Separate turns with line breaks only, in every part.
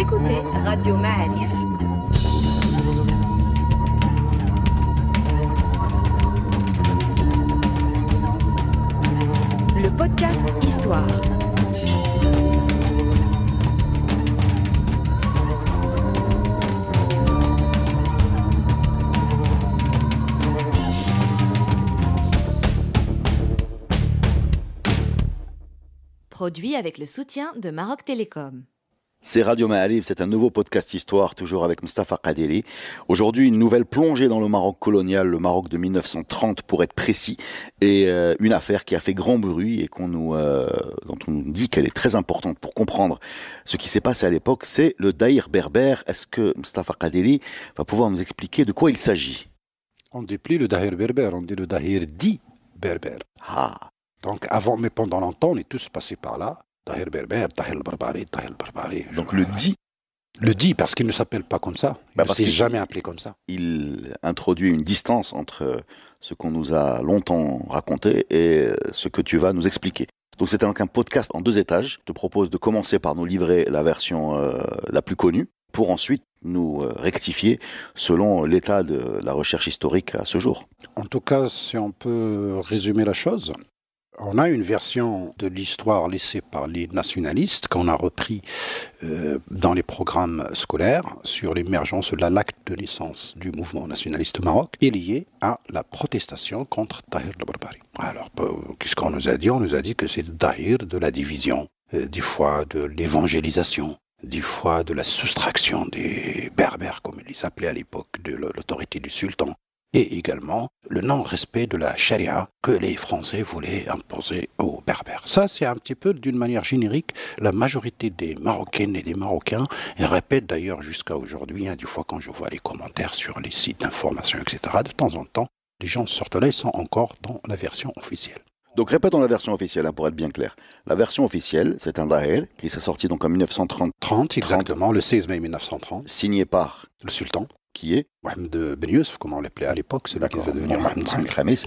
écoutez Radio Ma'arif. Le podcast Histoire.
Produit avec le soutien de Maroc Télécom. C'est Radio Maalive, c'est un nouveau podcast histoire, toujours avec Mustafa Kadeli. Aujourd'hui, une nouvelle plongée dans le Maroc colonial, le Maroc de 1930 pour être précis, et euh, une affaire qui a fait grand bruit et euh, dont on nous dit qu'elle est très importante pour comprendre ce qui s'est passé à l'époque, c'est le Daïr berbère. Est-ce que Mustafa Kadeli va pouvoir nous expliquer de quoi il s'agit
On ne dit plus le Daïr berbère, on dit le Daïr dit berbère. Ah. Donc avant, mais pendant longtemps, on est tous passés par là. Donc le dit. Le dit parce qu'il ne s'appelle pas comme ça. Il bah, ne s'est jamais appelé comme ça. Il
introduit une distance entre ce qu'on nous a longtemps raconté et ce que tu vas nous expliquer. Donc c'était un podcast en deux étages. Je te propose de commencer par nous livrer la version euh, la plus connue pour ensuite nous euh, rectifier selon l'état de la recherche historique à ce jour.
En tout cas, si on peut résumer la chose, on a une version de l'histoire laissée par les nationalistes qu'on a repris euh, dans les programmes scolaires sur l'émergence de l'acte de naissance du mouvement nationaliste au Maroc et liée à la protestation contre Tahir le Barbari. Alors, euh, qu'est-ce qu'on nous a dit On nous a dit que c'est Tahir de la division, euh, des fois de l'évangélisation, des fois de la soustraction des berbères, comme ils les appelaient à l'époque, de l'autorité du sultan et également le non-respect de la charia que les Français voulaient imposer aux Berbères. Ça, c'est un petit peu d'une manière générique. La majorité des Marocaines et des Marocains répètent d'ailleurs jusqu'à aujourd'hui, hein, Des du fois quand je vois les commentaires sur les sites d'information, etc., de temps en temps, les gens sortent là, et sont encore dans la version officielle. Donc répète dans la
version officielle hein, pour être bien clair. La version officielle, c'est un Dael, qui s'est sorti donc en 1930. 30 exactement, le 16 mai 1930. Signé par le sultan qui est Mohamed Ben Youssef, comment on l'appelait à l'époque, c'est là qui va devenir Mohamed Khamis,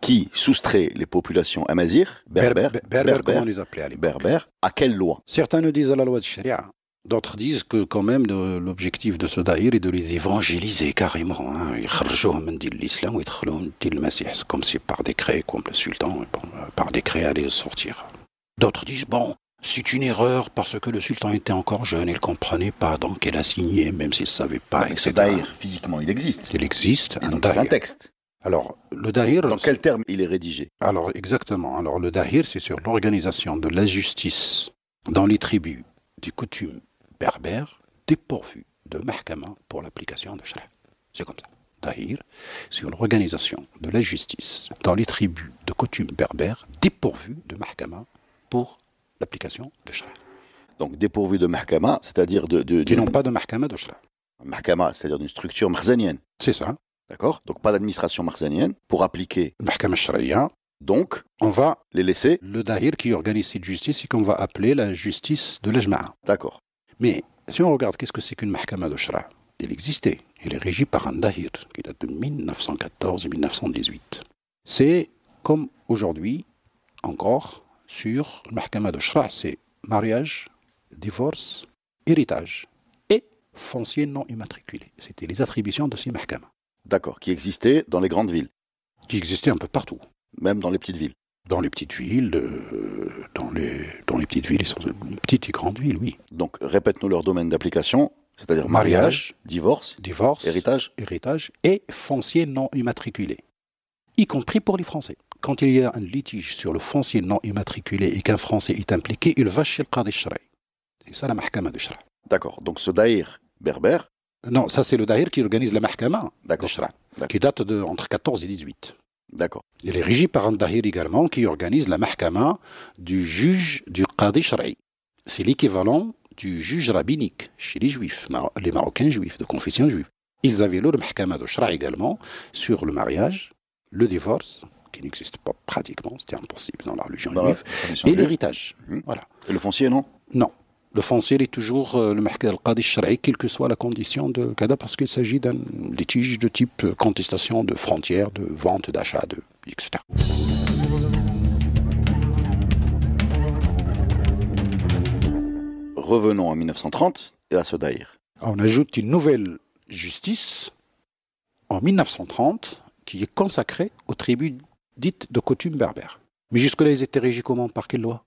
qui soustrait les populations amazigh
berbères, berbères, comment on les appelait à l'époque Berbères, à quelle loi Certains nous disent à la loi de Sharia, D'autres disent que quand même l'objectif de ce daïr est de les évangéliser carrément. Hein. Ils hein. l'islam, ils le comme si par décret, comme le sultan, euh, par décret allait sortir. D'autres disent, bon, c'est une erreur parce que le sultan était encore jeune, il ne comprenait pas, donc il a signé, même s'il ne savait pas. et ce daïr, physiquement, il existe. Il existe. un donc, un texte. Alors, le dahir. Dans quel terme il est rédigé Alors, exactement. Alors, le dahir, c'est sur l'organisation de la justice dans les tribus du coutume berbère dépourvues de mahkama pour l'application de shara. C'est comme ça. Dahir, sur l'organisation de la justice dans les tribus de coutumes berbère dépourvues de mahkama pour l'application de Shara. Donc dépourvu de mahkama,
c'est-à-dire de, de, Qui n'ont pas de mahkama de Shara. Mahkama, c'est-à-dire d'une structure marzanienne. C'est ça. D'accord Donc pas d'administration marzanienne pour appliquer. Mahkama Sharia. Donc, on va les
laisser. Le dahir qui organise cette justice et qu'on va appeler la justice de l'ajma. D'accord. Mais si on regarde qu'est-ce que c'est qu'une mahkama de Shara, elle existait. Elle est régi par un dahir qui date de 1914 et 1918. C'est comme aujourd'hui, encore, sur le de Shra, c'est mariage, divorce, héritage et foncier non immatriculé. C'était les attributions de ces mahkama. D'accord,
qui existaient dans les grandes villes Qui existaient un peu partout. Même dans les petites villes dans les petites villes, euh, dans, les, dans les petites villes, petites et grandes villes, oui. Donc répète-nous
leur domaine d'application, c'est-à-dire mariage, mariage, divorce, divorce, héritage, héritage et foncier non immatriculé, y compris pour les Français quand il y a un litige sur le foncier non immatriculé et qu'un Français est impliqué, il va chez le Qadi C'est ça la mahkama du D'accord. Donc ce daïr berbère Non, ça c'est le daïr qui organise la mahkama du Shraï, qui date de entre 14 et 18. D'accord. Il est régi par un daïr également qui organise la mahkama du juge du Qadi C'est l'équivalent du juge rabbinique chez les juifs, les marocains juifs, de confession juive. Ils avaient leur mahkama du Shraï également sur le mariage, le divorce, qui n'existe pas pratiquement, c'était impossible dans la religion bah juive, et l'héritage. Mmh. Voilà. Et le foncier, non Non. Le foncier est toujours euh, le mahkad al-qadi quelle que soit la condition de kada, parce qu'il s'agit d'un litige de type euh, contestation de frontières, de vente, d'achat, etc. Revenons en 1930 et à Sodaïr. On ajoute une nouvelle justice en 1930 qui est consacrée aux tribus dites de coutume berbère. Mais jusque-là, ils étaient régis comment Par quelle loi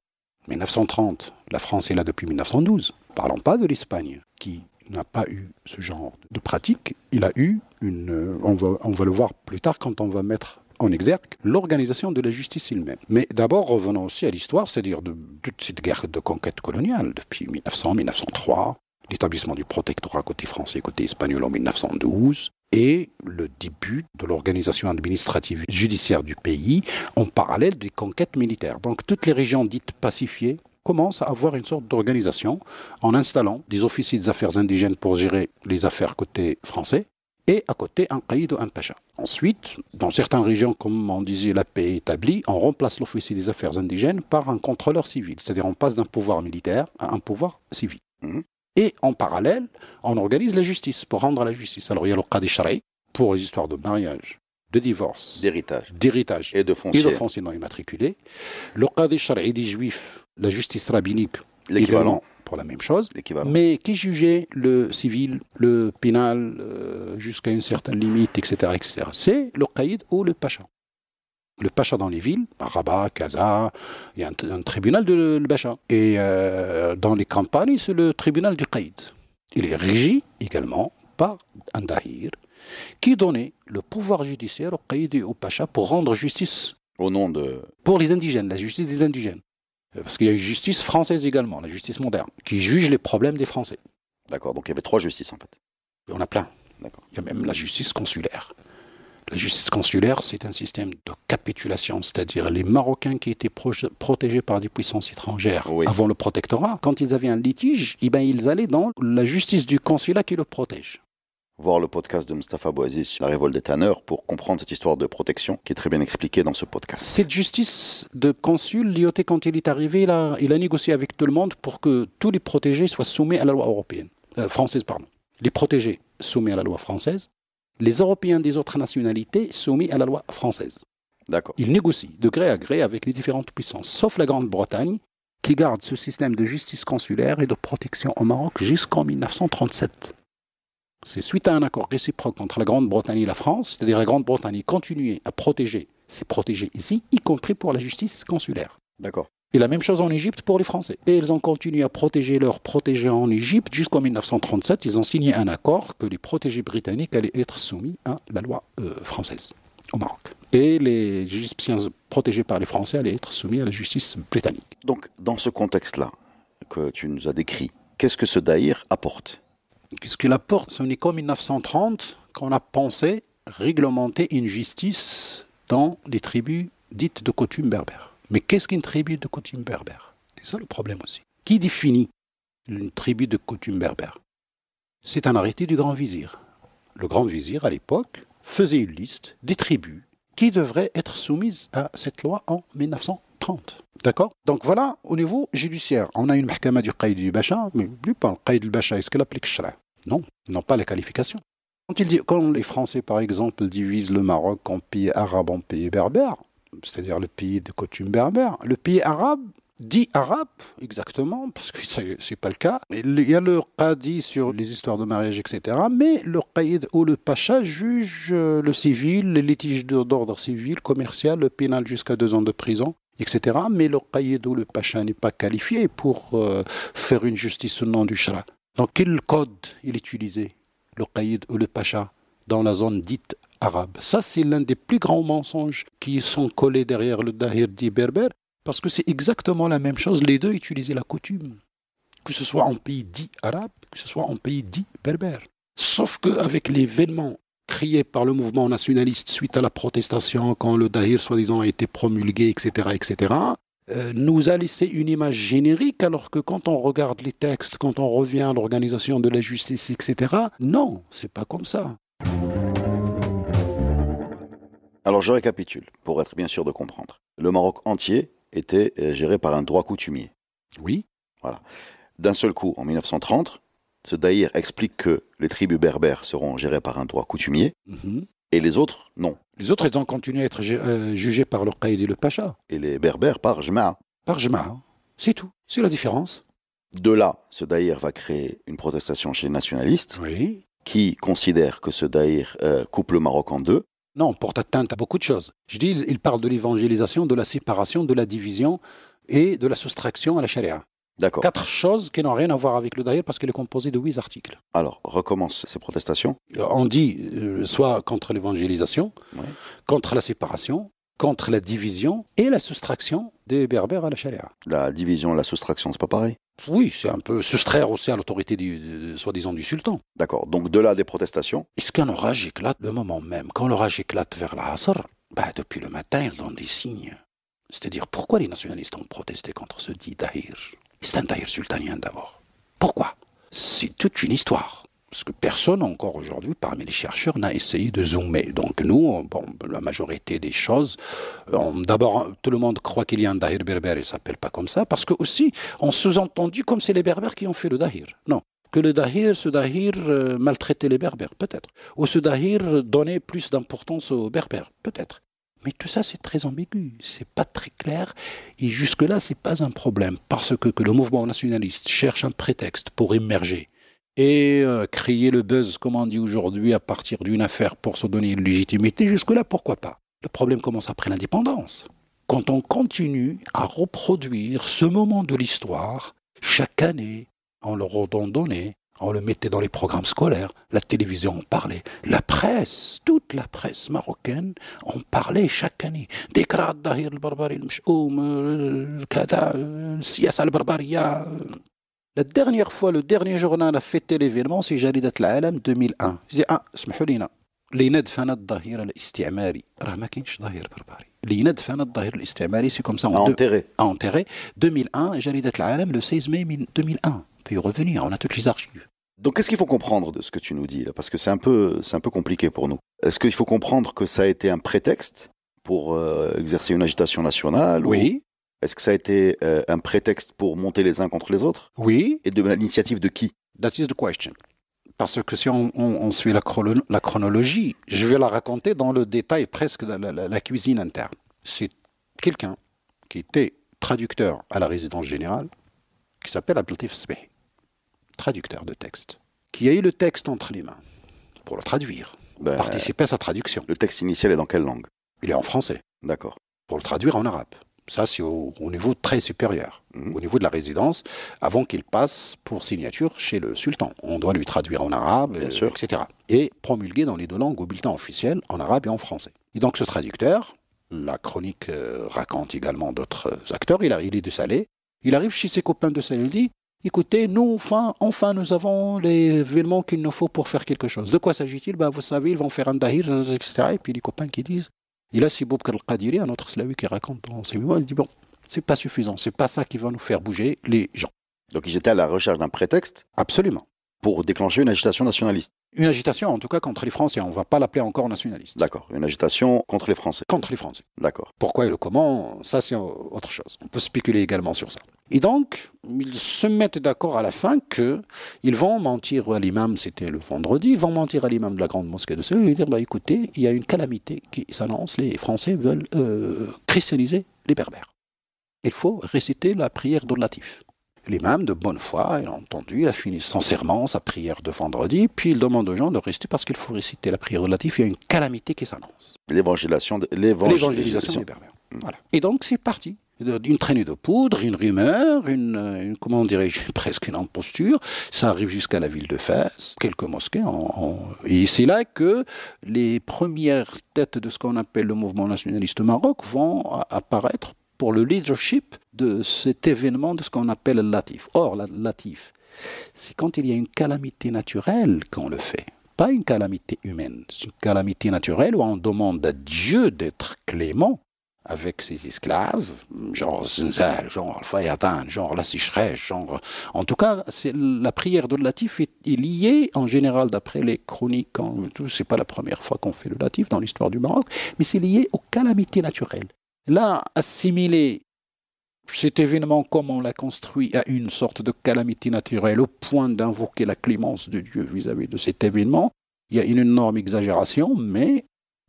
1930, la France est là depuis 1912. Parlons pas de l'Espagne, qui n'a pas eu ce genre de pratique. Il a eu une. Euh, on va, on va le voir plus tard quand on va mettre en exergue l'organisation de la justice elle-même. Mais d'abord, revenons aussi à l'histoire, c'est-à-dire de toute cette guerre de conquête coloniale depuis 1900, 1903, l'établissement du protectorat côté français, et côté espagnol en 1912, et le début de l'organisation administrative judiciaire du pays en parallèle des conquêtes militaires. Donc toutes les régions dites pacifiées commencent à avoir une sorte d'organisation en installant des officiers des affaires indigènes pour gérer les affaires côté français et à côté un caïd ou un pacha. Ensuite, dans certaines régions, comme on disait, la paix établie, on remplace l'officier des affaires indigènes par un contrôleur civil, c'est-à-dire on passe d'un pouvoir militaire à un pouvoir civil. Mmh. Et en parallèle, on organise la justice pour rendre la justice. Alors il y a le cas pour les histoires de mariage, de divorce, d'héritage, d'héritage et de foncier, non immatriculé. Le qadi des des juifs, la justice rabbinique, l'équivalent pour la même chose, mais qui jugeait le civil, le pénal euh, jusqu'à une certaine limite, etc., etc. C'est le qaïd ou le pacha le pacha dans les villes, à Rabat, Gaza, il y a un, tribunal de le, pacha. Et euh, dans les campagnes, c'est le tribunal du Qaïd. Il est régi également par un dahir qui donnait le pouvoir judiciaire au et au pacha pour rendre justice. Au nom de. Pour les indigènes, la justice des indigènes. Euh, parce qu'il y a une justice française également, la justice moderne, qui juge les problèmes des Français. D'accord, donc il y avait trois justices en fait. Il y en a plein. Il y a même la justice consulaire. La justice consulaire, c'est un système de capitulation, c'est-à-dire les Marocains qui étaient protégés par des puissances étrangères avant le protectorat, quand ils avaient un litige, eh ben, ils allaient dans la justice du consulat qui le protège.
Voir le podcast de Mustafa Bouaziz sur la révolte des tanneurs pour comprendre cette histoire de protection qui est très bien expliquée dans ce podcast.
Cette justice de consul, l'IOT, quand il est arrivé, il a, il a négocié avec tout le monde pour que tous les protégés soient soumis à la loi européenne, euh, française. pardon. Les protégés soumis à la loi française, les Européens des autres nationalités soumis à la loi française. D'accord. Ils négocient de gré à gré avec les différentes puissances, sauf la Grande-Bretagne, qui garde ce système de justice consulaire et de protection au Maroc jusqu'en 1937. C'est suite à un accord réciproque entre la Grande-Bretagne et la France, c'est-à-dire la Grande-Bretagne continuait à protéger ses protégés ici, y compris pour la justice consulaire. D'accord. Et la même chose en Égypte pour les Français. Et ils ont continué à protéger leurs protégés en Égypte jusqu'en 1937. Ils ont signé un accord que les protégés britanniques allaient être soumis à la loi euh, française au Maroc. Et les Égyptiens protégés par les Français allaient être soumis à la justice britannique. Donc, dans ce contexte-là que tu nous as décrit, qu'est-ce que ce Daïr apporte Qu'est-ce qu'il apporte Ce n'est qu'en 1930 qu'on a pensé réglementer une justice dans des tribus dites de coutume berbère. Mais qu'est-ce qu'une tribu de coutume berbère C'est ça le problème aussi. Qui définit une tribu de coutume berbère C'est un arrêté du grand vizir. Le grand vizir, à l'époque, faisait une liste des tribus qui devraient être soumises à cette loi en 1930. D'accord Donc voilà, au niveau judiciaire, on a une mahkama du Qaïd du Bacha, mais plus pas, le Qaïd du Bacha, est-ce qu'elle applique Shara Non, ils n'ont pas les qualifications. Quand, quand les Français, par exemple, divisent le Maroc en pays arabes en pays berbères c'est-à-dire le pays de coutume berbère. Le pays arabe, dit arabe, exactement, parce que ce n'est pas le cas. Il y a le qadi sur les histoires de mariage, etc. Mais le qaïd ou le pacha juge euh, le civil, les litiges d'ordre civil, commercial, le pénal jusqu'à deux ans de prison etc. Mais le qaïd ou le pacha n'est pas qualifié pour euh, faire une justice au nom du shara. Dans quel code il est utilisé, le qaïd ou le pacha, dans la zone dite arabe. Ça, c'est l'un des plus grands mensonges qui sont collés derrière le Dahir dit berbère, parce que c'est exactement la même chose. Les deux utilisaient la coutume, que ce soit en pays dit arabe, que ce soit en pays dit berbère. Sauf qu'avec l'événement crié par le mouvement nationaliste suite à la protestation quand le Dahir soi-disant a été promulgué, etc., etc., euh, nous a laissé une image générique alors que quand on regarde les textes, quand on revient à l'organisation de la justice, etc., non, c'est pas comme ça.
Alors je récapitule, pour être bien sûr de comprendre. Le Maroc entier était euh, géré par un droit coutumier. Oui. Voilà. D'un seul coup, en 1930, ce Daïr explique que les tribus berbères seront gérées par un droit coutumier mhm. et les autres, non.
Les autres, ils ont continué à être euh, jugés par le Qaïd et le Pacha.
Et les berbères par Jmaa.
Par Jmaa. Hein. c'est tout. C'est la différence.
De là, ce Daïr va créer une protestation chez les nationalistes qui considèrent que ce Daïr euh, coupe le Maroc en deux
non, on porte atteinte à beaucoup de choses. Je dis, il parle de l'évangélisation, de la séparation, de la division et de la soustraction à la charia. D'accord. Quatre choses qui n'ont rien à voir avec le Daïr parce qu'il est composé de huit articles. Alors,
recommence ces protestations.
Euh, on dit euh, soit contre l'évangélisation, contre la séparation, contre la division et la soustraction des berbères à la charia.
La division et la soustraction, c'est pas pareil
oui, c'est un peu soustraire aussi à l'autorité du, soi-disant du sultan.
D'accord, donc de là des protestations.
Est-ce qu'un orage éclate le moment même Quand l'orage éclate vers l'Asr, bah, depuis le matin, ils donne des signes. C'est-à-dire, pourquoi les nationalistes ont protesté contre ce dit Tahir C'est un Tahir sultanien d'abord. Pourquoi C'est toute une histoire. Parce que personne encore aujourd'hui parmi les chercheurs n'a essayé de zoomer. Donc nous, bon, la majorité des choses, euh, d'abord tout le monde croit qu'il y a un dahir berbère, ne s'appelle pas comme ça, parce que aussi on sous-entendu comme c'est les berbères qui ont fait le dahir. Non, que le dahir, ce dahir euh, maltraitait les berbères, peut-être, ou ce dahir donnait plus d'importance aux berbères, peut-être. Mais tout ça, c'est très ambigu, c'est pas très clair, et jusque-là, c'est pas un problème, parce que le mouvement nationaliste cherche un prétexte pour émerger et euh, crier le buzz, comme on dit aujourd'hui, à partir d'une affaire pour se donner une légitimité, jusque-là, pourquoi pas Le problème commence après l'indépendance. Quand on continue à reproduire ce moment de l'histoire, chaque année, on le redondonnait, on le mettait dans les programmes scolaires, la télévision en parlait, la presse, toute la presse marocaine en parlait chaque année. Décrate Dahir le barbarie, euh, le euh, la dernière fois, le dernier journal a fêté l'événement, c'est Jalidat Al-Alam 2001. Je dis, ah, اسمحوا لينا le d'Ahir الظهير الاستعماري dahir ما كاينش Fana d'Ahir al-Istiamari, 2001 Al-Alam, le 16 mai 2001 y revenir on a toutes les archives
Donc qu'est-ce qu'il faut comprendre de ce que tu nous dis là Parce que c'est un peu, c'est un peu compliqué pour nous. Est-ce qu'il faut comprendre que ça a été un prétexte pour euh, exercer une agitation nationale Oui. Est-ce que ça a été euh, un prétexte pour monter les uns contre les autres Oui. Et de l'initiative de qui That is
the question. Parce que si on, suit la, la, chronologie, je vais la raconter dans le détail presque la, la, cuisine interne. C'est quelqu'un qui était traducteur à la résidence générale, qui s'appelle Abdeltif Sbeh, traducteur de texte, qui a eu le texte entre les mains pour le traduire, ben, participer à sa traduction. Le texte initial est dans quelle langue Il est en français. D'accord. Pour le traduire en arabe. Ça, c'est au, niveau très supérieur, mmh. au niveau de la résidence, avant qu'il passe pour signature chez le sultan. On doit lui traduire en arabe, euh, etc. Et promulguer dans les deux langues au bulletin officiel, en arabe et en français. Et donc ce traducteur, la chronique euh, raconte également d'autres euh, acteurs, il, arrive est de Salé, il arrive chez ses copains de Salé, il dit Écoutez, nous, enfin, enfin, nous avons les événements qu'il nous faut pour faire quelque chose. De quoi s'agit-il ben, Vous savez, ils vont faire un dahir, etc. Et puis les copains qui disent il a Siboub un autre slavi qui raconte dans ses mémoires, il dit bon, c'est pas suffisant, c'est pas ça qui va nous faire bouger les gens. Donc ils étaient à la recherche d'un prétexte Absolument. Pour déclencher une agitation nationaliste Une agitation, en tout cas, contre les Français. On ne va pas l'appeler encore nationaliste. D'accord. Une agitation contre les Français Contre les Français. D'accord. Pourquoi et le comment, ça, c'est autre chose. On peut spéculer également sur ça. Et donc, ils se mettent d'accord à la fin qu'ils vont mentir à l'imam, c'était le vendredi, ils vont mentir à l'imam de la grande mosquée de Séoul et dire, bah, écoutez, il y a une calamité qui s'annonce, les Français veulent euh, christianiser les Berbères. Il faut réciter la prière Latif. L'imam, de bonne foi, il a entendu, il a fini sincèrement sa prière de vendredi, puis il demande aux gens de rester parce qu'il faut réciter la prière de Latif, il y a une calamité qui s'annonce.
L'évangélisation des Berbères.
Et donc c'est parti une traînée de poudre, une rumeur, une, euh, comment dirais-je, presque une imposture. Ça arrive jusqu'à la ville de Fès, quelques mosquées. Et c'est là que les premières têtes de ce qu'on appelle le mouvement nationaliste maroc vont apparaître pour le leadership de cet événement de ce qu'on appelle le latif. Or, le latif, c'est quand il y a une calamité naturelle qu'on le fait pas une calamité humaine, c'est une calamité naturelle où on demande à Dieu d'être clément avec ses esclaves, genre Zinzal, genre Fayatan, genre la sécheresse, genre... En tout cas, la prière de Latif est, est, liée, en général, d'après les chroniques, c'est pas la première fois qu'on fait le Latif dans l'histoire du Maroc, mais c'est lié aux calamités naturelles. Là, assimiler cet événement, comme on l'a construit, à une sorte de calamité naturelle, au point d'invoquer la clémence de Dieu vis à -vis de cet événement, il y a une énorme exagération, mais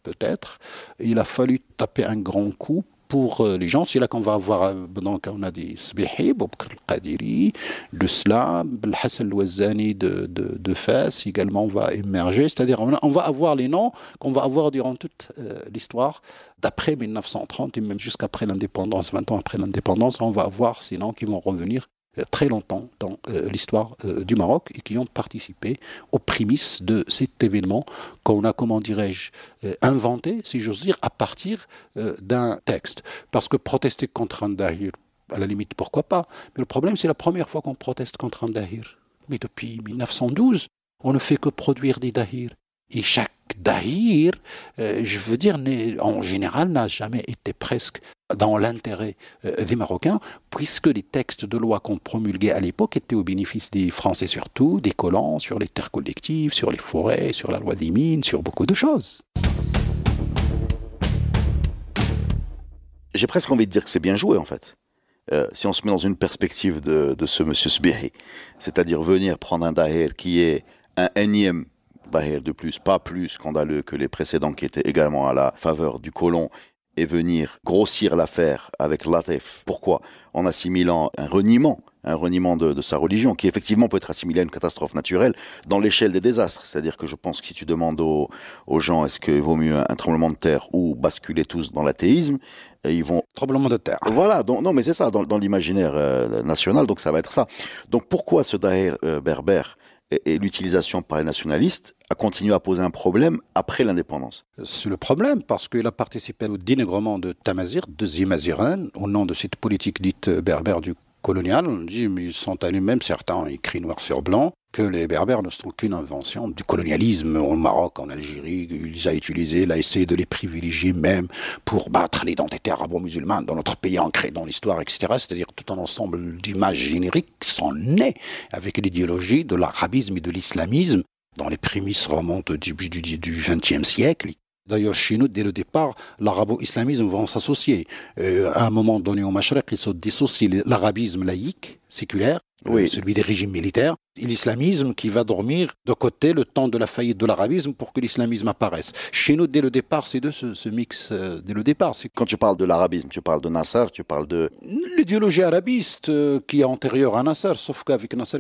peut-être. Il a fallu taper un grand coup pour euh, les gens. C'est là qu'on va avoir, euh, donc on a des Sbihi, Bobkr al-Qadiri, de Slam, Hassan wazani de, de, Fès également va émerger. C'est-à-dire on, va avoir les noms qu'on va avoir durant toute euh, l'histoire d'après 1930 et même jusqu'après l'indépendance, 20 ans après l'indépendance, on va avoir ces noms qui vont revenir euh, très longtemps dans euh, l'histoire euh, du Maroc et qui ont participé aux prémices de cet événement qu'on a, comment dirais-je, inventé, si j'ose dire, à partir d'un texte. Parce que protester contre un dahir, à la limite, pourquoi pas Mais le problème, c'est la première fois qu'on proteste contre un dahir. Mais depuis 1912, on ne fait que produire des dahirs. Et chaque dahir, je veux dire, en général, n'a jamais été presque dans l'intérêt euh, des Marocains, puisque les textes de loi qu'on promulguait à l'époque étaient au bénéfice des Français surtout, des colons, sur les terres collectives, sur les forêts, sur la loi des mines, sur beaucoup de choses. J'ai presque envie de dire que c'est bien joué en fait.
Euh, si on se met dans une perspective de, ce monsieur Sbihi, c'est-à-dire venir prendre un Daher qui est un énième Daher de plus, pas plus scandaleux que les précédents qui étaient également à la faveur du colon, et venir grossir l'affaire avec Latif. Pourquoi En assimilant un reniement un reniement de, sa religion, qui effectivement peut être assimilé à une catastrophe naturelle dans l'échelle des désastres. C'est-à-dire que je pense que si tu demandes aux, gens est-ce qu'il vaut mieux un, tremblement de terre ou basculer tous dans l'athéisme, euh, ils vont... Tremblement de terre. Voilà, donc, non mais c'est ça, dans, l'imaginaire euh, national, donc ça va être ça. Donc pourquoi ce Daher euh, berbère et, l'utilisation par les nationalistes a continué à poser un problème après l'indépendance. C'est le
problème parce qu'il a participé au dénigrement de Tamazir, de Zimaziren, au nom de cette politique dite berbère du colonial, on dit, mais ils sont allés même certains, écrits noir sur blanc, que les Berbères ne sont qu'une invention du colonialisme au Maroc, en Algérie. Ils a utilisé, il a essayé de les privilégier même pour battre l'identité arabo-musulmane dans notre pays ancré dans l'histoire, etc. C'est-à-dire tout un ensemble d'images génériques sont nées avec l'idéologie de l'arabisme et de l'islamisme dont les prémices remontent au début du XXe siècle, D'ailleurs, chez nous, dès le départ, l'arabo-islamisme vont s'associer. Euh, à un moment donné au Machrek, ils se dissocient l'arabisme laïque, séculaire, euh, celui des régimes militaires, et l'islamisme qui va dormir de côté le temps de la faillite de l'arabisme pour que l'islamisme apparaisse. Chez nous, dès le départ, c'est de ce, ce mix, euh, dès le départ. c'est Quand tu parles de l'arabisme, tu parles de Nasser, tu parles de... L'idéologie arabiste euh, qui est antérieure à Nasser, sauf qu'avec Nasser,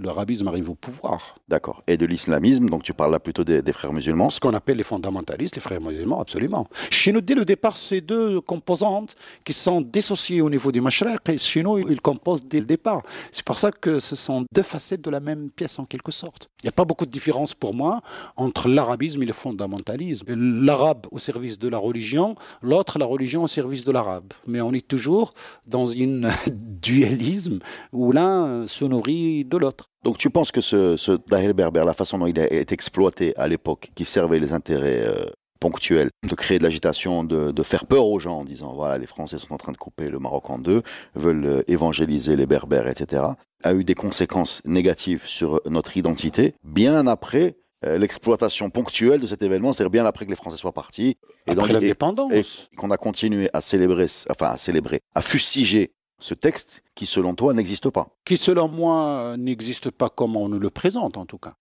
l'arabisme arrive, au pouvoir. D'accord. Et de l'islamisme, donc tu parles là plutôt des, frères musulmans Ce qu'on appelle les fondamentalistes, les frères musulmans, absolument. Chez nous, dès le départ, ces deux composantes qui sont dissociées au niveau du Mashraq, chez nous, ils composent dès le départ. C'est ça que ce sont deux facettes de la même pièce en quelque sorte. Il n'y a pas beaucoup de différence pour moi entre l'arabisme et le fondamentalisme. L'arabe au service de la religion, l'autre la religion au service de l'arabe. Mais on est toujours dans un dualisme où l'un se nourrit de l'autre. Donc tu penses que ce, ce
Berber, la façon dont il est exploité à l'époque, qui servait les intérêts euh, ponctuelle, de créer de l'agitation, de, faire peur aux gens en disant voilà les Français sont en train de couper le Maroc en deux, veulent euh, évangéliser les Berbères, etc. a eu des conséquences négatives sur notre identité bien après euh, l'exploitation ponctuelle de cet événement, c'est-à-dire bien après que les Français soient partis. Et après l'indépendance. qu'on a continué à célébrer, enfin à célébrer, à fustiger
ce texte qui, selon toi, n'existe pas. Qui, selon moi, n'existe pas comme on nous le présente, en tout cas.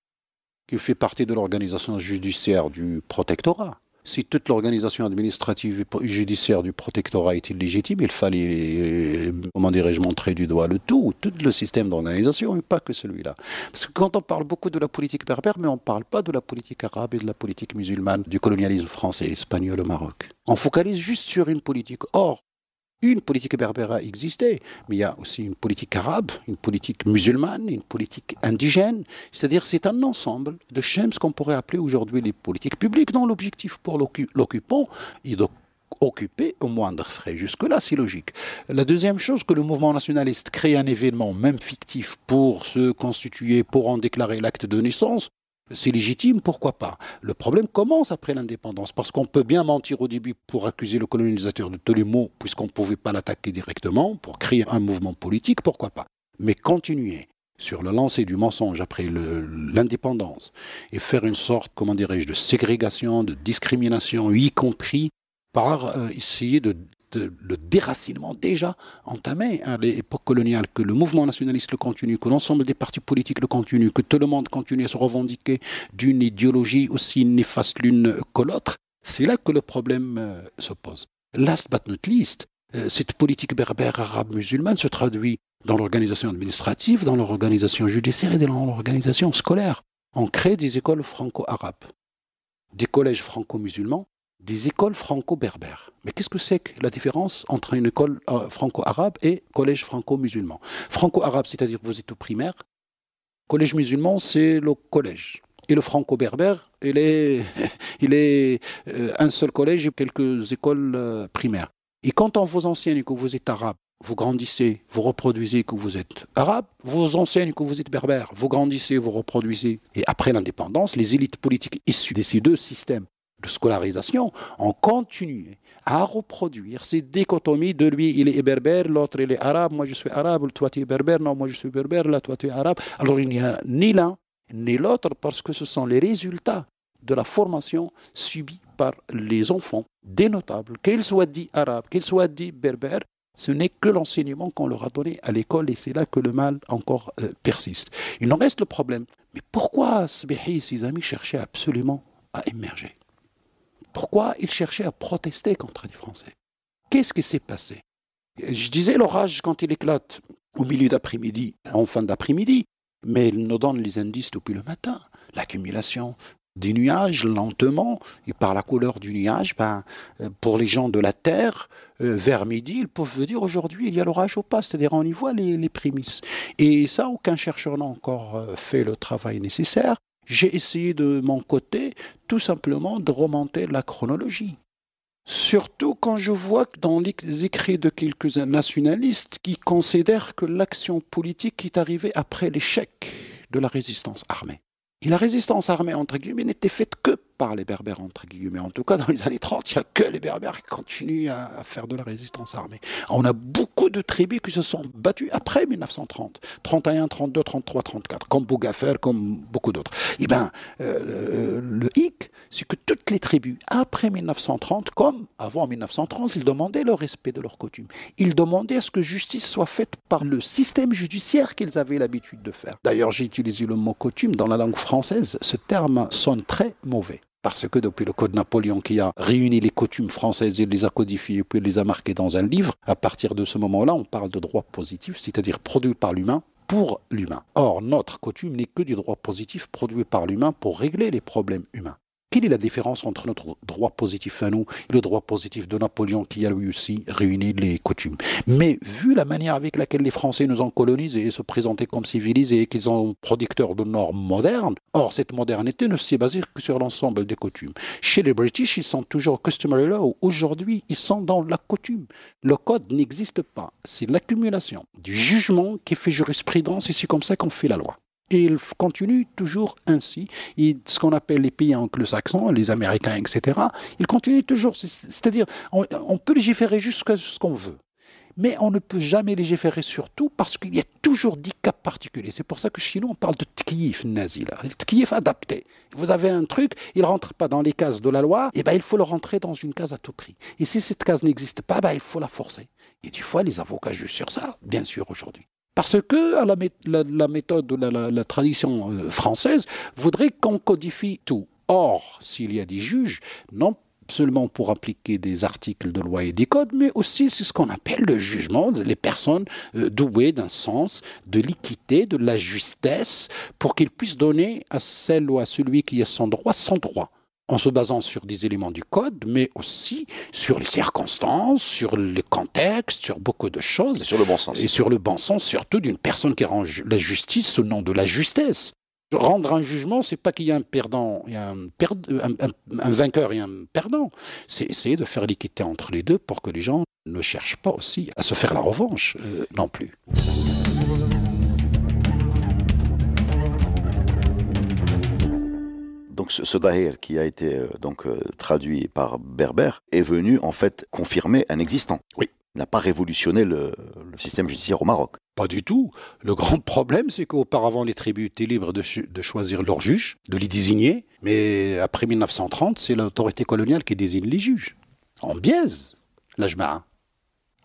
Qui fait partie de l'organisation judiciaire du protectorat si toute l'organisation administrative et judiciaire du protectorat est illégitime, il fallait, euh, comment dirais-je, montrer du doigt le tout, tout le système d'organisation, et pas que celui-là. Parce que quand on parle beaucoup de la politique berbère, mais on ne parle pas de la politique arabe et de la politique musulmane, du colonialisme français, espagnol au Maroc. On focalise juste sur une politique. Or, une politique berbère existait, mais il y a aussi une politique arabe, une politique musulmane, une politique indigène. C'est-à-dire c'est un ensemble de schèmes qu'on pourrait appeler aujourd'hui les politiques publiques, dont l'objectif pour l'occupant est d'occuper au moindre frais. Jusque-là, c'est logique. La deuxième chose, que le mouvement nationaliste crée un événement, même fictif, pour se constituer, pour en déclarer l'acte de naissance, c'est légitime, pourquoi pas Le problème commence après l'indépendance, parce qu'on peut bien mentir au début pour accuser le colonisateur de tous les maux, puisqu'on ne pouvait pas l'attaquer directement, pour créer un mouvement politique, pourquoi pas Mais continuer sur le lancer du mensonge après l'indépendance et faire une sorte, comment dirais-je, de ségrégation, de discrimination, y compris par euh, essayer de le déracinement déjà entamé hein, à l'époque coloniale, que le mouvement nationaliste le continue, que l'ensemble des partis politiques le continue, que tout le monde continue à se revendiquer d'une idéologie aussi néfaste l'une que l'autre, c'est là que le problème euh, se pose. Last but not least, euh, cette politique berbère arabe musulmane se traduit dans l'organisation administrative, dans l'organisation judiciaire et dans l'organisation scolaire. On crée des écoles franco-arabes, des collèges franco-musulmans des écoles franco-berbères. Mais qu'est-ce que c'est que la différence entre une école euh, franco-arabe et collège franco-musulman Franco-arabe, c'est-à-dire que vous êtes au primaire. Collège musulman, c'est le collège. Et le franco-berbère, il est, il est euh, un seul collège et quelques écoles euh, primaires. Et quand on vous enseigne que vous êtes arabe, vous grandissez, vous reproduisez que vous êtes arabe, vous enseignez que vous êtes berbère, vous grandissez, vous reproduisez. Et après l'indépendance, les élites politiques issues de ces deux systèmes de scolarisation, ont continué à reproduire ces dichotomies de lui, il est berbère, l'autre il est arabe, moi je suis arabe, toi tu es berbère, non, moi je suis berbère, là toi tu es arabe. Alors il n'y a ni l'un ni l'autre parce que ce sont les résultats de la formation subie par les enfants des notables, qu'ils soient dits arabes, qu'ils soient dits berbères, ce n'est que l'enseignement qu'on leur a donné à l'école et c'est là que le mal encore euh, persiste. Il en reste le problème. Mais pourquoi Sbehi et ses amis cherchaient absolument à émerger pourquoi ils cherchaient à protester contre les Français Qu'est-ce qui s'est passé Je disais l'orage quand il éclate au milieu d'après-midi, en fin d'après-midi, mais il nous donne les indices depuis le matin. L'accumulation des nuages lentement, et par la couleur du nuage, ben, pour les gens de la Terre, euh, vers midi, ils peuvent dire aujourd'hui il y a l'orage au pas, c'est-à-dire on y voit les, les, prémices. Et ça, aucun chercheur n'a encore euh, fait le travail nécessaire. J'ai essayé de mon côté tout simplement de remonter la chronologie. Surtout quand je vois dans les écrits de quelques nationalistes qui considèrent que l'action politique est arrivée après l'échec de la résistance armée. Et la résistance armée, entre guillemets, n'était faite que par les Berbères, entre guillemets. En tout cas, dans les années 30, il n'y a que les Berbères qui continuent à, faire de la résistance armée. on a beaucoup de tribus qui se sont battues après 1930, 31, 32, 33, 34, comme Bougafer, comme beaucoup d'autres. Eh bien, euh, le, hic, c'est que toutes les tribus, après 1930, comme avant 1930, ils demandaient le respect de leurs coutumes. Ils demandaient à ce que justice soit faite par le système judiciaire qu'ils avaient l'habitude de faire. D'ailleurs, j'ai utilisé le mot coutume dans la langue française. Ce terme sonne très mauvais. Parce que depuis le Code Napoléon qui a réuni les coutumes françaises, et les a codifiées, puis les a marquées dans un livre, à partir de ce moment-là, on parle de droit positif, c'est-à-dire produit par l'humain pour l'humain. Or, notre coutume n'est que du droit positif produit par l'humain pour régler les problèmes humains. Quelle est la différence entre notre droit positif à nous et le droit positif de Napoléon qui a lui aussi réuni les coutumes Mais vu la manière avec laquelle les Français nous ont colonisés et se présentaient comme civilisés et qu'ils ont producteurs de normes modernes, or cette modernité ne s'est basée que sur l'ensemble des coutumes. Chez les British, ils sont toujours customary law. Aujourd'hui, ils sont dans la coutume. Le code n'existe pas. C'est l'accumulation du jugement qui fait jurisprudence et c'est comme ça qu'on fait la loi. Et il continue toujours ainsi. ce qu'on appelle les pays anglo-saxons, les Américains, etc., il continue toujours. C'est-à-dire, on, peut légiférer jusqu'à ce qu'on veut. Mais on ne peut jamais légiférer sur tout parce qu'il y a toujours des cas particuliers. C'est pour ça que chez nous, on parle de tkif nazi. Là. adapté. Vous avez un truc, il ne rentre pas dans les cases de la loi, et eh ben, il faut le rentrer dans une case à tout prix. Et si cette case n'existe pas, ben, il faut la forcer. Et du fois, les avocats jugent sur ça, bien sûr, aujourd'hui. Parce que la, méthode, la, la tradition euh, française voudrait qu'on codifie tout. Or, s'il y a des juges, non seulement pour appliquer des articles de loi et des codes, mais aussi c'est ce qu'on appelle le jugement, les personnes euh, douées d'un sens de l'équité, de la justesse, pour qu'ils puissent donner à celle ou à celui qui a son droit son droit en se basant sur des éléments du code, mais aussi sur les circonstances, sur les contextes, sur beaucoup de choses. Et sur le bon sens. Et sur le bon sens, surtout d'une personne qui rend la justice au nom de la justesse. Rendre un jugement, c'est pas qu'il y a un perdant, il y a euh, un, vainqueur et un perdant. C'est essayer de faire l'équité entre les deux pour que les gens ne cherchent pas aussi à se faire la revanche euh, non plus.
Donc ce, qui a été euh, donc euh, traduit par Berber est venu en fait confirmer un existant. Oui. N'a pas révolutionné le, système
judiciaire au Maroc. Pas du tout. Le grand problème, c'est qu'auparavant, les tribus étaient libres de, choisir leurs juges, de les désigner, mais après 1930, c'est l'autorité coloniale qui désigne les juges. En biaise la Jma'a.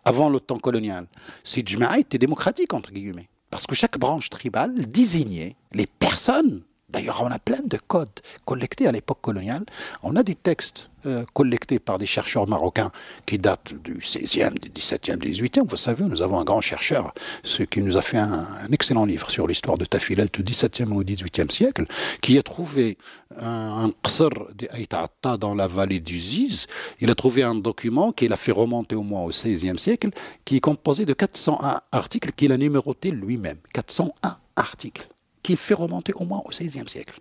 Avant le temps colonial, cette Jma'a était démocratique, entre guillemets, parce que chaque branche tribale désignait les personnes D'ailleurs, on a plein de codes collectés à l'époque coloniale. On a des textes euh, collectés par des chercheurs marocains qui datent du 16e, du 17e, du 18e. Vous savez, nous avons un grand chercheur, ce qui nous a fait un, excellent livre sur l'histoire de Tafilel du 17e au 18e siècle, qui a trouvé un, qasr d'Aïta'atta dans la vallée du Ziz. Il a trouvé un document qu'il a fait remonter au moins au 16e siècle, qui est composé de 401 articles qu'il a numérotés lui-même. 401 articles qui fait remonter au moins au XVIe siècle.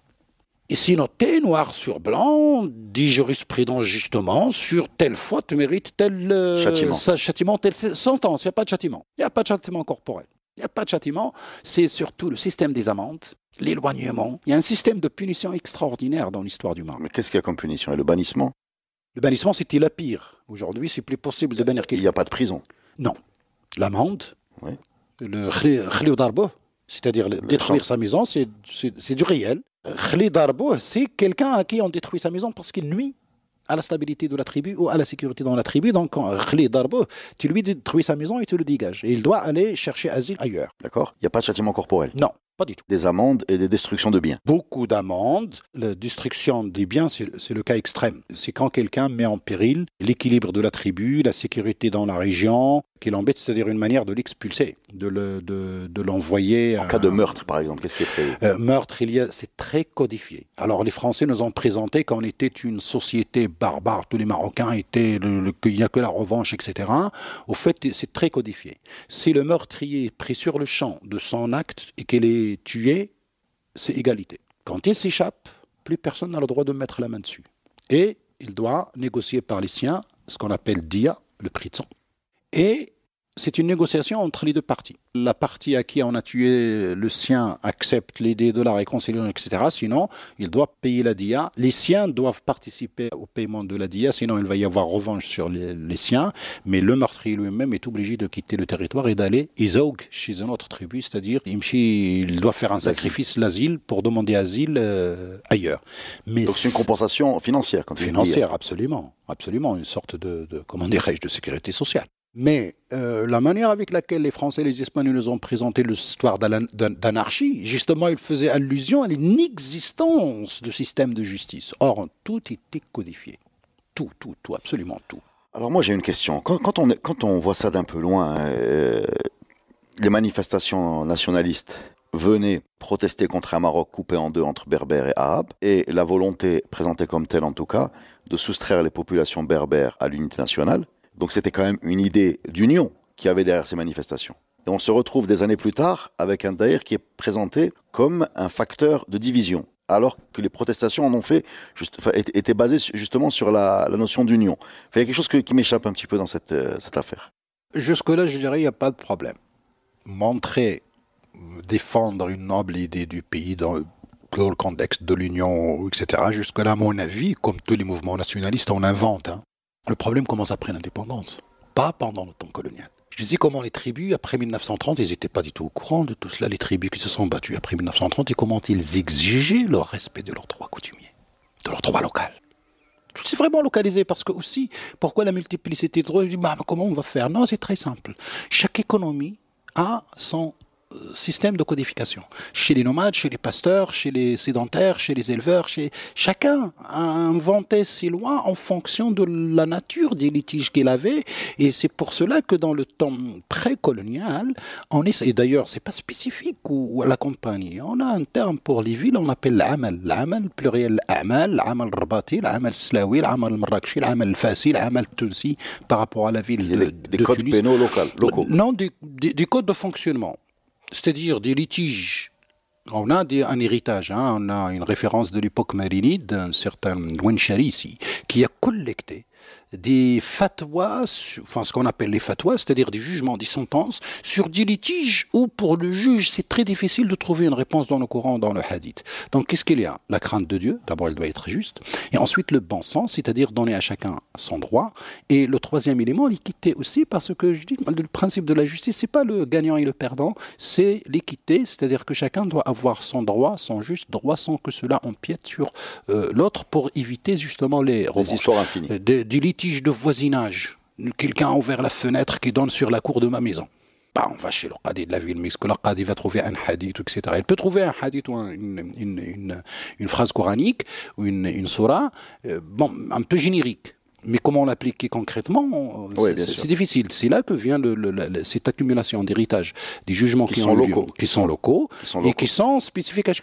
Et Ici noté, noir sur blanc, dit jurisprudence justement, sur telle faute mérite tel euh, châtiment. châtiment. telle sentence. Il n'y a pas de châtiment. Il n'y a pas de châtiment corporel. Il n'y a pas de châtiment. C'est surtout le système des amendes, l'éloignement. Il y a un système de punition extraordinaire dans l'histoire du monde. Mais qu'est-ce qu'il y a comme punition Et le bannissement Le bannissement, c'était la pire. Aujourd'hui, c'est plus possible de bannir quelqu'un. Il n'y a pas de prison Non. L'amende, oui. le c'est-à-dire détruire sa maison, c'est du réel. Khalid Darbo, c'est quelqu'un à qui on détruit sa maison parce qu'il nuit à la stabilité de la tribu ou à la sécurité dans la tribu. Donc, Khalid Darbo, tu lui détruis sa maison et tu le dégages. Et il doit aller chercher asile ailleurs.
D'accord Il n'y a pas de châtiment corporel Non. Pas du tout. Des amendes et des destructions de biens. Beaucoup
d'amendes. La destruction des biens, c'est le cas extrême. C'est quand quelqu'un met en péril l'équilibre de la tribu, la sécurité dans la région, qui l'embête, c'est-à-dire une manière de l'expulser, de, l'envoyer. de, en cas de meurtre, par exemple, qu'est-ce qui est prévu euh, Meurtre, il y a, c'est très codifié. Alors les Français nous ont présenté qu'on était une société barbare, tous les Marocains étaient, il n'y a que la revanche, etc. Au fait, c'est très codifié. Si le meurtrier est pris sur le champ de son acte et qu'il est tuer, tué, c'est égalité. Quand il s'échappe, plus personne n'a le droit de mettre la main dessus. Et il doit négocier par les siens ce qu'on appelle DIA, le prix de sang. Et c'est une négociation entre les deux parties. La partie à qui on a tué le sien accepte l'idée de la réconciliation, etc. Sinon, il doit payer la DIA. Les siens doivent participer au paiement de la DIA, sinon il va y avoir revanche sur les, siens. Mais le meurtrier lui-même est obligé de quitter le territoire et d'aller chez une autre tribu, c'est-à-dire il doit faire un sacrifice, l'asile, pour demander asile euh, ailleurs. Mais Donc c'est une compensation financière quand Financière, absolument absolument, une sorte de, de comment de sécurité sociale. Mais euh, la manière avec laquelle les Français et les Espagnols ont présenté l'histoire d'anarchie, justement, ils faisaient allusion à l'inexistence de systèmes de justice. Or, tout était codifié. Tout, tout, tout, absolument tout.
Alors moi j'ai une question. Quand, on, voit ça d'un peu loin, euh, les manifestations nationalistes venaient protester contre un Maroc coupé en deux entre berbères et arabes, et la volonté, présentée comme telle en tout cas, de soustraire les populations berbères à l'unité nationale, donc c'était quand même une idée d'union qui avait derrière ces manifestations. Et on se retrouve des années plus tard avec un Daïr qui est présenté comme un facteur de division, alors que les protestations en ont fait, étaient basées justement sur la, notion d'union. il y a quelque chose qui
m'échappe un petit peu dans cette, euh, affaire. Jusque-là, je dirais, il n'y a pas de problème. Montrer, défendre une noble idée du pays dans, le contexte de l'Union, etc., jusque-là, à mon avis, comme tous les mouvements nationalistes, on invente. Hein. Le problème commence après l'indépendance, pas pendant le temps colonial. Je disais comment les tribus, après 1930, ils n'étaient pas du tout au courant de tout cela, les tribus qui se sont battues après 1930, et comment ils exigeaient leur respect de leurs droits coutumiers, de leurs droits locaux. C'est vraiment localisé parce que aussi, pourquoi la multiplicité de droits bah, Comment on va faire Non, c'est très simple. Chaque économie a son système de codification. Chez les nomades, chez les pasteurs, chez les sédentaires, chez les éleveurs, chez chacun a inventé ses lois en fonction de la nature des litiges qu'il avait. Et c'est pour cela que dans le temps précolonial, on est, et d'ailleurs c'est pas spécifique ou, à la compagnie, on a un terme pour les villes, on l'appelle l'amal, l'amal pluriel amal, l'amal rabati, l'amal slawi, l'amal marrakchi, l'amal fassi, l'amal tunsi par rapport à la ville de, des, codes pénaux locaux. Non, des codes de fonctionnement c'est-à-dire des litiges. On a un héritage, hein. on a une référence de l'époque marinide, un certain Wenchari ici, qui a collecter des fatwas, enfin ce qu'on appelle les fatwas, c'est-à-dire des jugements, des sentences, sur des litiges où pour le juge c'est très difficile de trouver une réponse dans le Coran, dans le Hadith. Donc qu'est-ce qu'il y a La crainte de Dieu, d'abord elle doit être juste, et ensuite le bon sens, c'est-à-dire donner à chacun son droit, et le troisième élément, l'équité aussi, parce que je dis le principe de la justice, c'est pas le gagnant et le perdant, c'est l'équité, c'est-à-dire que chacun doit avoir son droit, son juste droit, sans que cela empiète sur euh, l'autre pour éviter justement les, les du litige de voisinage. Quelqu'un a ouvert la fenêtre qui donne sur la cour de ma maison. Bah, on va chez le qadi de la ville, mais que le qadi va trouver un hadith, etc. Il peut trouver un hadith ou une, phrase coranique ou une, une surah, euh, bon, un peu générique mais comment l'appliquer concrètement C'est difficile. C'est là que vient cette accumulation d'héritage, des jugements qui, qui, sont locaux, qui, sont locaux, sont et qui sont spécifiques à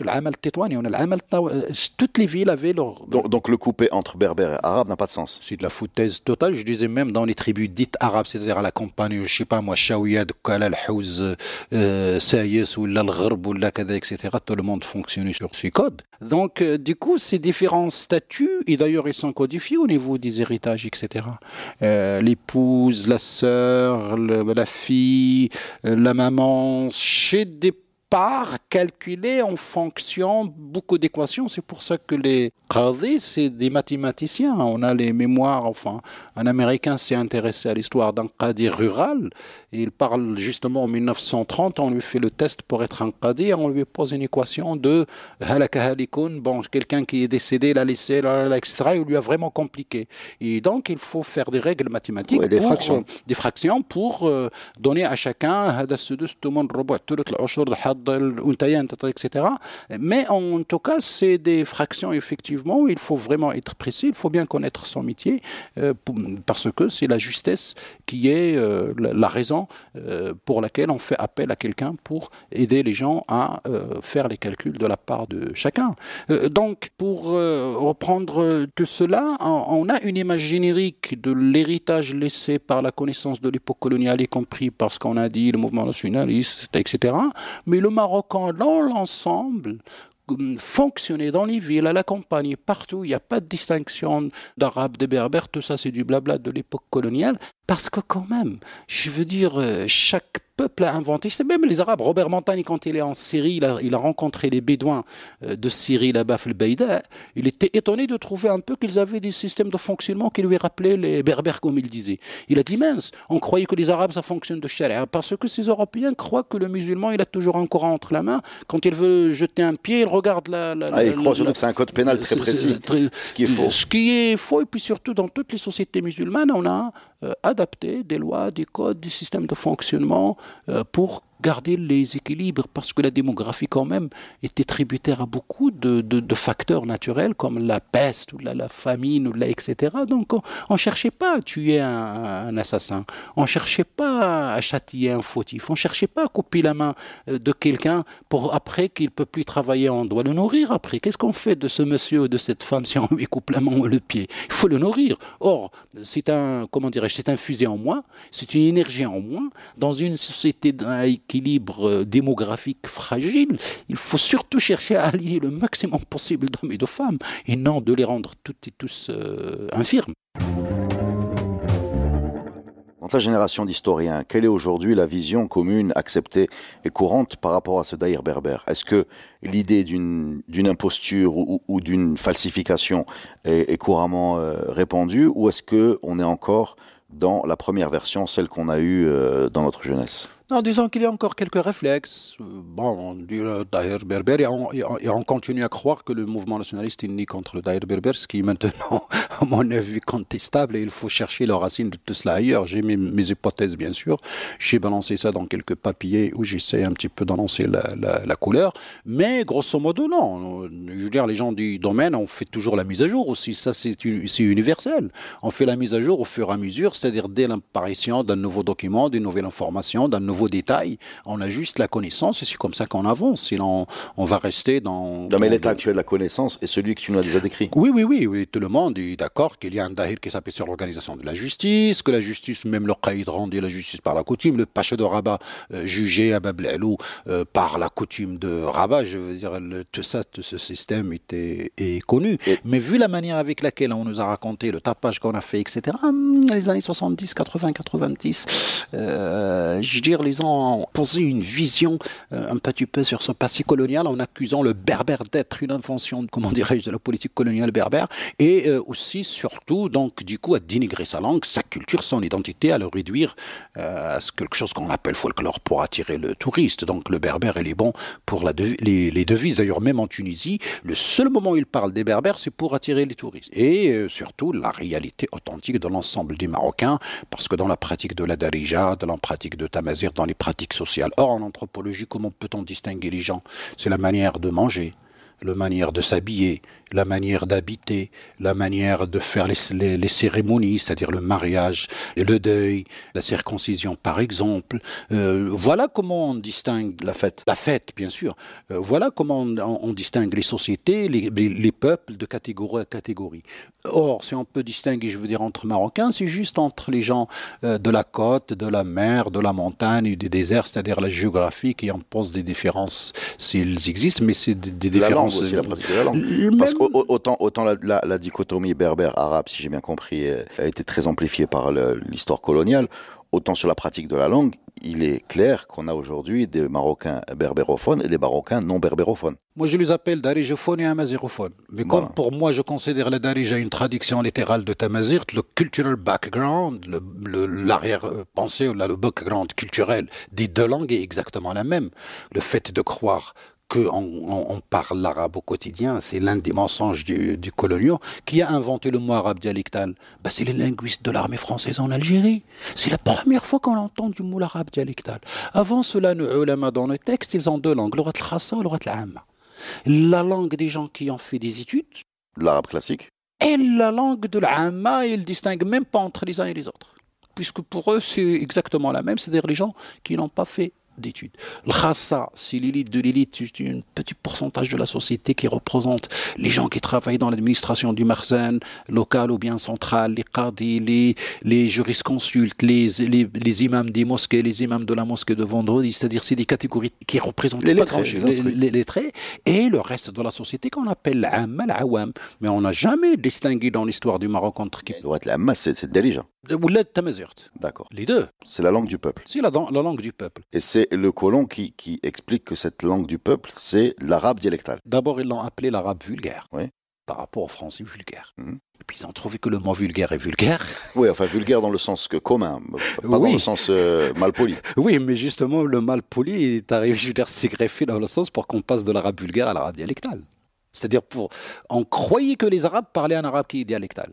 Toutes les villes avaient leur. Donc, le coupé entre berbères et arabes n'a pas de sens C'est de la foutaise totale. Je disais même dans les tribus dites arabes, c'est-à-dire à la campagne, je ne sais pas moi, Shaouyad, Kala, houz euh, Sayes, ou lal gharb ou etc. Tout le monde fonctionnait sur ces codes. Donc, euh, du coup, ces différents statuts, et d'ailleurs, ils sont codifiés au niveau des héritages etc. Euh, l'épouse, la sœur, la fille, euh, la maman, chez des par calculer en fonction beaucoup d'équations. C'est pour ça que les qadis, c'est des mathématiciens. On a les mémoires, enfin, un Américain s'est intéressé à l'histoire d'un qadi rural. Il parle justement en 1930, on lui fait le test pour être un qadi, on lui pose une équation de Halakahalikun, bon, quelqu'un qui est décédé, l'a laissé, etc. Il lui a vraiment compliqué. Et donc, il faut faire des règles mathématiques. des fractions. des fractions pour donner à chacun, tout etc. Mais en tout cas, c'est des fractions, effectivement. où Il faut vraiment être précis, il faut bien connaître son métier, euh, parce que c'est la justesse qui est euh, la, raison euh, pour laquelle on fait appel à quelqu'un pour aider les gens à faire les calculs de la part de chacun. donc, pour reprendre tout cela, on, a une image générique de l'héritage laissé par la connaissance de l'époque coloniale, y compris parce qu'on a dit le mouvement nationaliste, etc. Mais le Marocain dans l'ensemble hum, fonctionner dans les villes, à la campagne, partout. Il n'y a pas de distinction d'arabe, des berbères, tout ça c'est du blabla de l'époque coloniale. Parce que quand même, je veux dire, euh, chaque peuple a inventé, c'est même les Arabes, Robert Montagne, quand il est en Syrie, il a, il a rencontré les Bédouins euh, de Syrie là-bas, Beida, il était étonné de trouver un peu qu'ils avaient des systèmes de fonctionnement qui lui rappelaient les Berbères, comme il disait. Il a dit, mince, on croyait que les Arabes, ça fonctionne de chaleur. parce que ces Européens croient que le musulman, il a toujours un courant entre la main. Quand il veut jeter un pied, il regarde la... Ah, il croit surtout que c'est un code pénal très précis, ce qui est faux. Ce qui est faux, et puis surtout, dans toutes les sociétés musulmanes, on a euh, adapter des lois, des codes, du système de fonctionnement euh, pour garder les équilibres parce que la démographie quand même était tributaire à beaucoup de, facteurs naturels comme la peste ou la, famine ou etc. Donc on ne cherchait pas à tuer un, assassin, on ne cherchait pas à châtier un fautif, on ne cherchait pas à couper la main euh, de quelqu'un pour après qu'il ne peut plus travailler, on doit le nourrir après. Qu'est-ce qu'on fait de ce monsieur ou de cette femme si on lui coupe la main ou le pied Il faut le nourrir. Or, c'est un, comment dirais c'est un fusil en moi, c'est une énergie en moins dans une société équilibre euh, démographique fragile, il faut surtout chercher à allier le maximum possible d'hommes et de femmes, et non de les rendre toutes et tous euh, infirmes.
Dans la génération d'historiens, quelle est aujourd'hui la vision commune, acceptée et courante par rapport à ce Daïr berbère Est-ce que l'idée d'une imposture ou, d'une falsification est, couramment euh, répandue ou est-ce qu'on est encore dans la première version, celle qu'on a eue dans notre jeunesse
en disant qu'il y a encore quelques réflexes. Euh, bon, on dit le euh, Berber et on, continue à croire que le mouvement nationaliste est né contre le Daïr Berber, ce qui est maintenant, à mon avis, contestable et il faut chercher la racine de tout cela ailleurs. J'ai mes, hypothèses, bien sûr. J'ai balancé ça dans quelques papiers où j'essaie un petit peu d'annoncer la, la, couleur. Mais grosso modo, non. Je veux dire, les gens du domaine, on fait toujours la mise à jour aussi. Ça, c'est universel. On fait la mise à jour au fur et à mesure, c'est-à-dire dès l'apparition d'un nouveau document, d'une nouvelle information, d'un nouveau détails. On a juste la connaissance et c'est comme ça qu'on avance. Sinon, on va rester dans. Non mais l'état actuel de la connaissance est celui que tu nous as déjà décrit. Oui, oui, oui. oui. Tout le monde est d'accord qu'il y a un dahir qui s'appelle sur l'organisation de la justice, que la justice, même le qaïd rendait la justice par la coutume, le pacha de Rabat jugé à Bab Ou par la coutume de Rabat. Je veux dire, le, tout ça, tout ce système était est connu. Mais vu la manière avec laquelle on nous a raconté le tapage qu'on a fait, etc., hum, les années 70, 80, 90, je veux dire, les ils ont posé une vision euh, un petit peu sur ce passé colonial en accusant le berbère d'être une invention, comment dirais-je, de la politique coloniale berbère et euh, aussi, surtout, donc, du coup, à dénigrer sa langue, sa culture, son identité, à le réduire euh, à quelque chose qu'on appelle folklore pour attirer le touriste. Donc, le berbère il est bon pour la les, devises. D'ailleurs, même en Tunisie, le seul moment où il parle des berbères, c'est pour attirer les touristes. Et surtout, la réalité authentique de l'ensemble des Marocains, parce que dans la pratique de la darija, dans la pratique de tamazir, dans les pratiques sociales. Or, en anthropologie, comment peut-on distinguer les gens C'est la manière de manger, la manière de s'habiller, la manière d'habiter, la manière de faire les, cérémonies, c'est-à-dire le mariage, le deuil, la circoncision par exemple. Euh, voilà comment on distingue la fête. La fête, bien sûr. Euh, voilà comment on, distingue les sociétés, les, peuples de catégorie à catégorie. Or, si on peut distinguer, je veux dire, entre Marocains, c'est juste entre les gens euh, de la côte, de la mer, de la montagne et des déserts, c'est-à-dire la géographie qui impose des différences s'ils existent, mais c'est des, différences. la pratique
Autant, la, dichotomie berbère-arabe, si j'ai bien compris, a été très amplifiée par l'histoire coloniale, autant sur la pratique de la langue, il est clair qu'on a aujourd'hui des Marocains berbérophones et des Marocains non berbérophones.
Moi, je les appelle darijophones et amazirophones, Mais comme pour moi, je considère la à une traduction littérale de tamazirt, le cultural background, l'arrière-pensée, le, le background culturel des deux langues est exactement la même. Le fait de croire qu'on on, parle l'arabe au quotidien, c'est l'un des mensonges du, du, colonial qui a inventé le mot arabe dialectal. Bah, c'est les linguistes de l'armée française en Algérie. C'est la première fois qu'on entend du mot arabe dialectal. Avant cela, nous, ulama dans nos textes, ils ont deux langues, le khassa et l'amma. La langue des gens qui ont fait des études. L'arabe classique. Et la langue de l'amma, ils ne distinguent même pas entre les uns et les autres. Puisque pour eux, c'est exactement la même, c'est-à-dire les gens qui n'ont pas fait d'études. Le khassa, c'est l'élite de l'élite, c'est un petit pourcentage de la société qui représente les gens qui travaillent dans l'administration du marzen, local ou bien central, les qadis, les, jurisconsultes, les, les, imams des mosquées, les imams de la mosquée de vendredi, c'est-à-dire c'est des catégories qui représentent les lettrés, les, lettrés, et le reste de la société qu'on appelle l'amma, l'awam. Mais on n'a jamais distingué dans l'histoire du Maroc entre... Qui... L'amma, c'est le dirigeant. D'accord.
Les deux. C'est la langue du
peuple. C'est la, la langue du peuple.
Et c'est le colon qui, explique que cette langue du peuple, c'est l'arabe dialectal. D'abord, ils l'ont appelé l'arabe vulgaire. Par rapport au français vulgaire. Mhm. Et puis ils ont trouvé que le mot vulgaire est vulgaire. Oui, enfin vulgaire dans le sens commun, pas dans le sens euh, malpoli. Oui, mais justement, le malpoli
est arrivé, je veux dire, s'est greffé dans le sens pour qu'on passe de l'arabe vulgaire à l'arabe dialectal. C'est-à-dire, pour, on croyait que les Arabes parlaient un arabe qui est dialectal.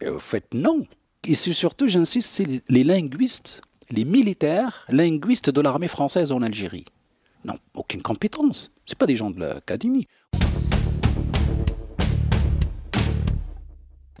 Mais au fait, non. Et surtout, j'insiste, c'est les linguistes les militaires linguistes de l'armée française en Algérie. Non, aucune compétence. Ce pas des gens de l'académie.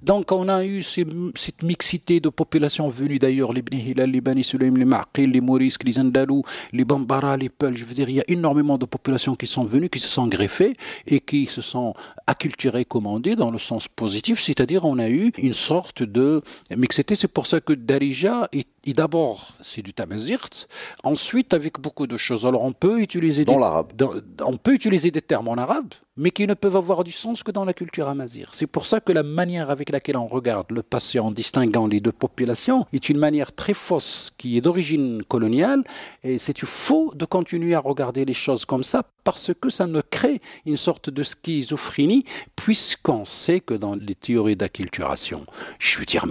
Donc on a eu cette mixité de populations venues d'ailleurs, les les Hilal, les Bani Sulaim, les Maqil, les Morisques, les Andalous, les Bambara, les Peuls, je veux dire, il y a énormément de populations qui sont venues, qui se sont greffées et qui se sont acculturées, commandées dans le sens positif, c'est-à-dire on a eu une sorte de mixité. C'est pour ça que Darija est et d'abord, c'est du tamazirt. Ensuite, avec beaucoup de choses. Alors, on peut utiliser dans des, on peut utiliser des termes en arabe, mais qui ne peuvent avoir du sens que dans la culture amazir. C'est pour ça que la manière avec laquelle on regarde le passé en distinguant les deux populations est une manière très fausse qui est d'origine coloniale. Et c'est faux de continuer à regarder les choses comme ça parce que ça ne crée une sorte de schizophrénie, puisqu'on sait que dans les théories d'acculturation, je veux dire,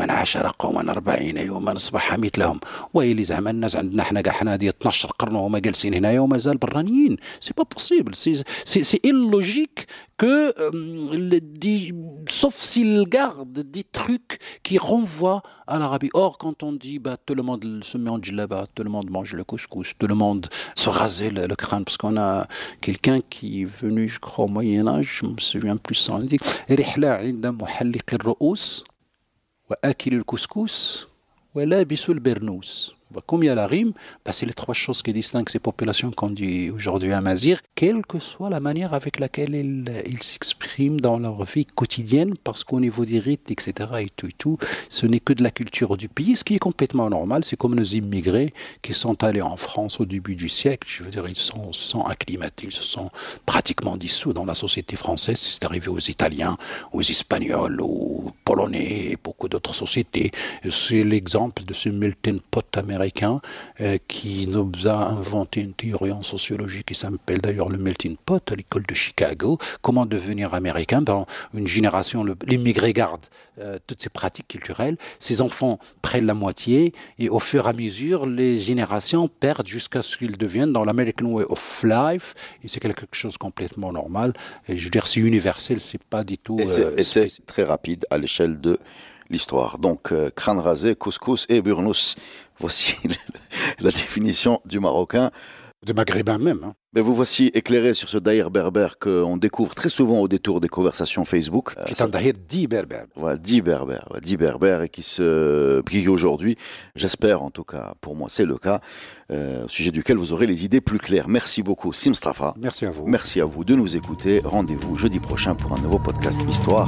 c'est pas possible c'est illogique que euh, sauf s'il garde des trucs qui renvoient à l'Arabie. Or, quand on dit bah, tout le monde se met en bas tout le monde mange le couscous, tout le monde se rasait le, crâne, parce qu'on a quelqu'un qui est venu, je crois, au Moyen-Âge, je me souviens plus, ça, il dit Rihla ولابس البرنوس Combien bah, comme il a la rime, bah, c'est les trois choses qui distinguent ces populations qu'on dit aujourd'hui à Mazir, quelle que soit la manière avec laquelle ils s'expriment dans leur vie quotidienne, parce qu'au niveau des rites, etc., et tout, et tout, ce n'est que de la culture du pays, ce qui est complètement normal. C'est comme nos immigrés qui sont allés en France au début du siècle, je veux dire, ils sont, sont acclimatés, ils se sont pratiquement dissous dans la société française, c'est arrivé aux Italiens, aux Espagnols, aux Polonais, et beaucoup d'autres sociétés. C'est l'exemple de ce melting pot américain américain euh, qui nous a inventé une théorie en sociologie qui s'appelle d'ailleurs le melting pot à l'école de Chicago. Comment devenir américain dans une génération L'immigré garde euh, toutes ses pratiques culturelles. Ses enfants prennent la moitié et au fur et à mesure, les générations perdent jusqu'à ce qu'ils deviennent dans l'American Way of Life. Et c'est quelque chose de complètement normal. Et je veux dire, c'est universel, c'est pas
du tout. Et c'est euh, très rapide à l'échelle de l'histoire. Donc, euh, crâne rasé, couscous et burnous. Voici la définition du marocain. De
maghrébin même. Hein.
Mais vous voici éclairé sur ce daïr berbère qu'on découvre très souvent au détour des conversations Facebook. C'est euh, un daïr dit berbère. Voilà, dit berbère, dix berbère et qui se brille aujourd'hui, j'espère en tout cas, pour moi c'est le cas, euh, au sujet duquel vous aurez les idées plus claires. Merci beaucoup Simstrafa. Merci à vous. Merci à vous de nous écouter. Rendez-vous jeudi prochain pour un nouveau podcast Histoire.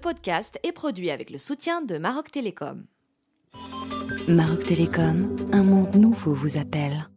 podcast est produit avec le soutien de Maroc Télécom. Maroc Télécom, un monde nouveau vous appelle.